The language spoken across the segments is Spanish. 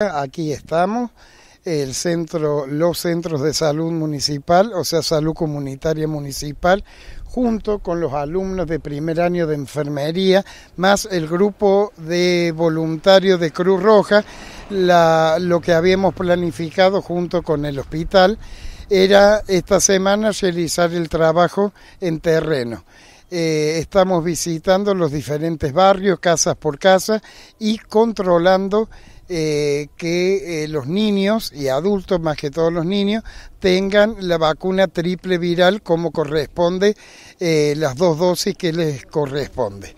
Aquí estamos, el los centros de salud municipal, o sea, salud comunitaria municipal, junto con los alumnos de primer año de enfermería, más el grupo de voluntarios de Cruz Roja, lo que habíamos planificado junto con el hospital era esta semana realizar el trabajo en terreno. Eh, estamos visitando los diferentes barrios, casa por casa, y controlando eh, que eh, los niños y adultos, más que todos los niños, tengan la vacuna triple viral como corresponde, las dos dosis que les corresponde.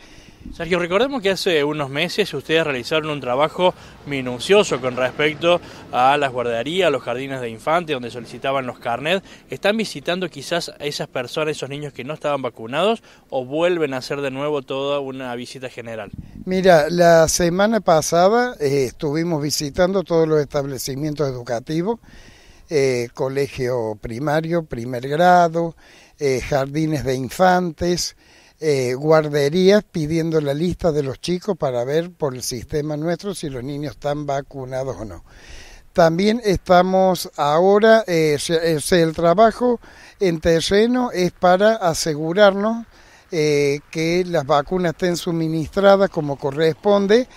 Sergio, recordemos que hace unos meses ustedes realizaron un trabajo minucioso con respecto a las guarderías, los jardines de infantes, donde solicitaban los carnets. ¿Están visitando quizás a esas personas, esos niños que no estaban vacunados, o vuelven a hacer de nuevo toda una visita general? Mira, la semana pasada eh, estuvimos visitando todos los establecimientos educativos, eh, colegio primario, primer grado, eh, jardines de infantes. Eh, guarderías pidiendo la lista de los chicos para ver por el sistema nuestro si los niños están vacunados o no. También estamos ahora, eh, eh el trabajo en terreno es para asegurarnos eh, que las vacunas estén suministradas como corresponde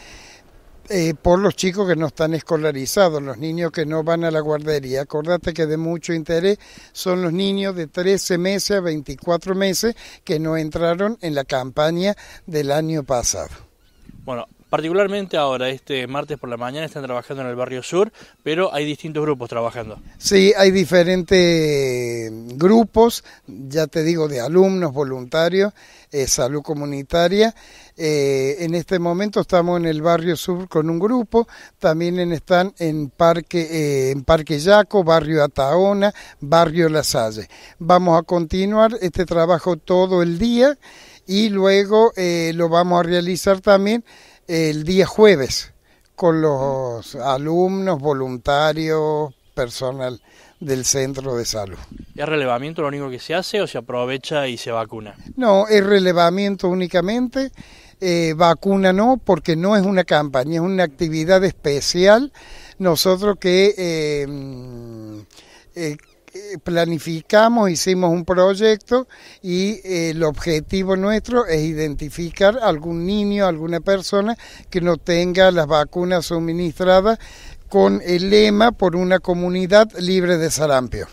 eh, por los chicos que no están escolarizados, los niños que no van a la guardería. Acordate que de mucho interés son los niños de 13 meses a 24 meses que no entraron en la campaña del año pasado. Bueno, Particularmente ahora, este martes por la mañana, están trabajando en el barrio sur, pero hay distintos grupos trabajando. Sí, hay diferentes grupos, ya te digo, de alumnos, voluntarios, eh, salud comunitaria. Eh, en este momento estamos en el barrio sur con un grupo, también están en Parque, eh, en Parque Yaco, barrio Ataona, barrio La Salle. Vamos a continuar este trabajo todo el día y luego lo vamos a realizar también el día jueves con los alumnos, voluntarios, personal del centro de salud. ¿Es relevamiento lo único que se hace o se aprovecha y se vacuna? No, es relevamiento únicamente, eh, vacuna no, porque no es una campaña, es una actividad especial. Nosotros que eh, mm, eh, eh, planificamos, hicimos un proyecto y eh, el objetivo nuestro es identificar algún niño, alguna persona que no tenga las vacunas suministradas con el lema por una comunidad libre de sarampio.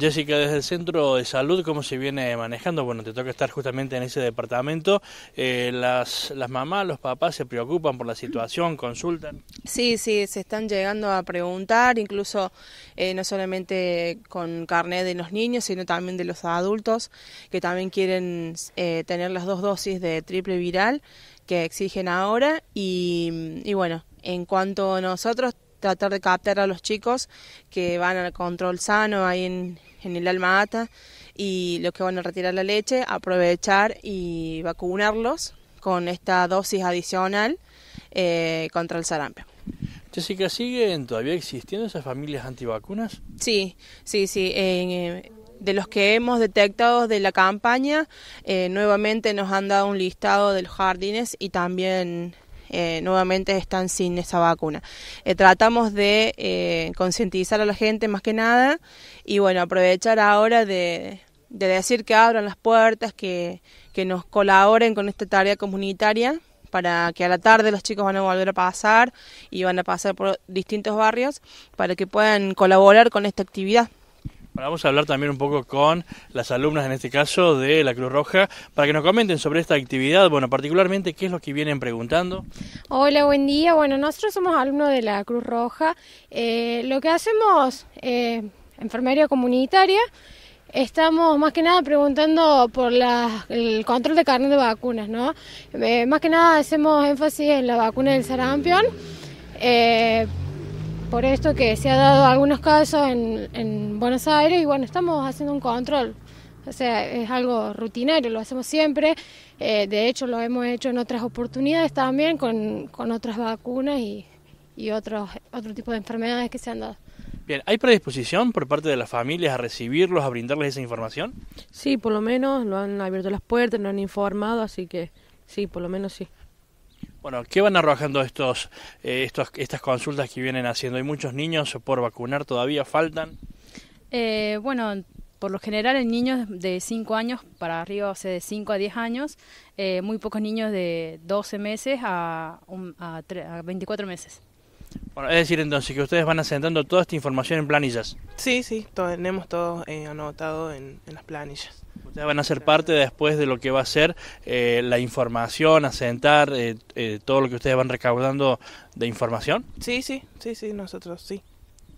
Jessica, desde el Centro de Salud, ¿cómo se viene manejando? Bueno, te toca estar justamente en ese departamento. Eh, las, mamás, los papás se preocupan por la situación, consultan. Sí, sí, se están llegando a preguntar, incluso eh, no solamente con carnet de los niños, sino también de los adultos, que también quieren eh, tener las dos dosis de triple viral que exigen ahora. Y, y bueno, en cuanto a nosotros tratar de captar a los chicos que van al control sano ahí en, en el almata y los que van a retirar la leche, aprovechar y vacunarlos con esta dosis adicional eh, contra el sarampión. Jessica, ¿siguen todavía existiendo esas familias antivacunas? Sí, sí, sí. Eh, de los que hemos detectado de la campaña, eh, nuevamente nos han dado un listado de los jardines y también eh, nuevamente están sin esa vacuna. Eh, tratamos de eh, concientizar a la gente más que nada y bueno, aprovechar ahora de, de decir que abran las puertas, que, que nos colaboren con esta tarea comunitaria para que a la tarde los chicos van a volver a pasar y van a pasar por distintos barrios para que puedan colaborar con esta actividad vamos a hablar también un poco con las alumnas, en este caso, de la Cruz Roja, para que nos comenten sobre esta actividad. Bueno, particularmente, ¿qué es lo que vienen preguntando? Hola, buen día. Bueno, nosotros somos alumnos de la Cruz Roja. Eh, lo que hacemos, eh, enfermería comunitaria, Estamos más que nada preguntando por el control de carne de vacunas, ¿no? Eh, más que nada hacemos énfasis en la vacuna del sarampión, por esto que se ha dado algunos casos en, Buenos Aires y bueno, estamos haciendo un control. O sea, es algo rutinario, lo hacemos siempre. Eh, de hecho, lo hemos hecho en otras oportunidades también con, otras vacunas y, y otros, otro tipo de enfermedades que se han dado. Bien, ¿hay predisposición por parte de las familias a recibirlos, a brindarles esa información? Sí, por lo menos lo han abierto las puertas, nos han informado, así que sí, por lo menos sí. Bueno, ¿qué van arrojando estos, eh, estos, estas consultas que vienen haciendo? ¿Hay muchos niños por vacunar todavía? ¿Faltan? Eh, bueno, por lo general en niños de 5 años para arriba, o sea, de 5 a 10 años, eh, muy pocos niños de 12 meses a, 24 meses. Bueno, es decir, entonces, que ustedes van asentando toda esta información en planillas. Sí, sí, tenemos todo anotado en las planillas. Pues van a ser parte después de lo que va a ser eh, la información, asentar eh, eh todo lo que ustedes van recaudando de información. Sí, sí, sí, sí, nosotros sí.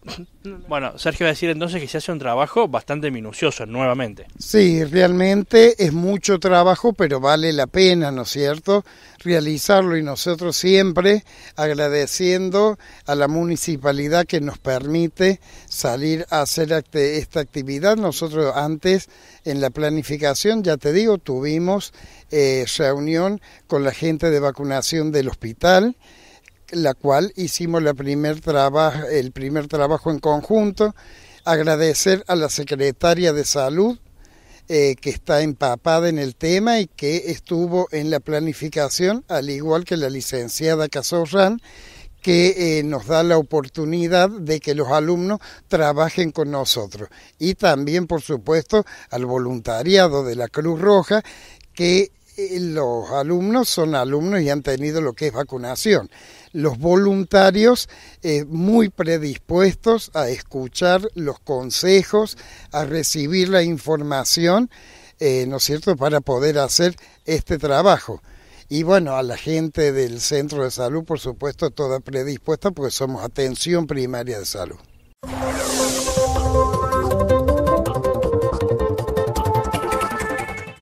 Bueno, Sergio va a decir entonces que se hace un trabajo bastante minucioso nuevamente. Sí, realmente es mucho trabajo, pero vale la pena, ¿no es cierto?, realizarlo y nosotros siempre agradeciendo a la municipalidad que nos permite salir a hacer esta actividad. Nosotros antes en la planificación, ya te digo, tuvimos eh, reunión con la gente de vacunación del hospital la cual hicimos primer el primer trabajo en conjunto. Agradecer a la secretaria de salud eh, que está empapada en el tema y que estuvo en la planificación, al igual que la licenciada Casorran, que eh, nos da la oportunidad de que los alumnos trabajen con nosotros. Y también, por supuesto, al voluntariado de la Cruz Roja, que los alumnos son alumnos y han tenido lo que es vacunación. Los voluntarios eh, muy predispuestos a escuchar los consejos, a recibir la información, eh, ¿no es cierto?, para poder hacer este trabajo. Y bueno, a la gente del centro de salud, por supuesto, toda predispuesta porque somos atención primaria de salud.